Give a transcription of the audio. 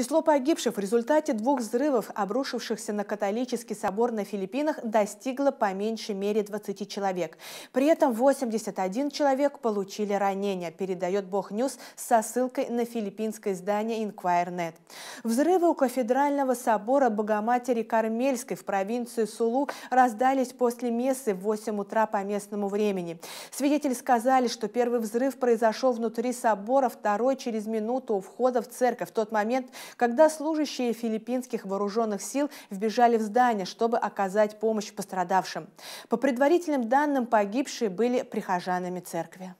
Число погибших в результате двух взрывов, обрушившихся на католический собор на Филиппинах, достигло по меньшей мере 20 человек. При этом 81 человек получили ранения, передает Бог-Ньюс со ссылкой на филиппинское издание Inquire.net. Взрывы у кафедрального собора Богоматери Кармельской в провинции Сулу раздались после мессы в 8 утра по местному времени. Свидетели сказали, что первый взрыв произошел внутри собора, второй через минуту у входа в церковь. В тот момент когда служащие филиппинских вооруженных сил вбежали в здание, чтобы оказать помощь пострадавшим. По предварительным данным, погибшие были прихожанами церкви.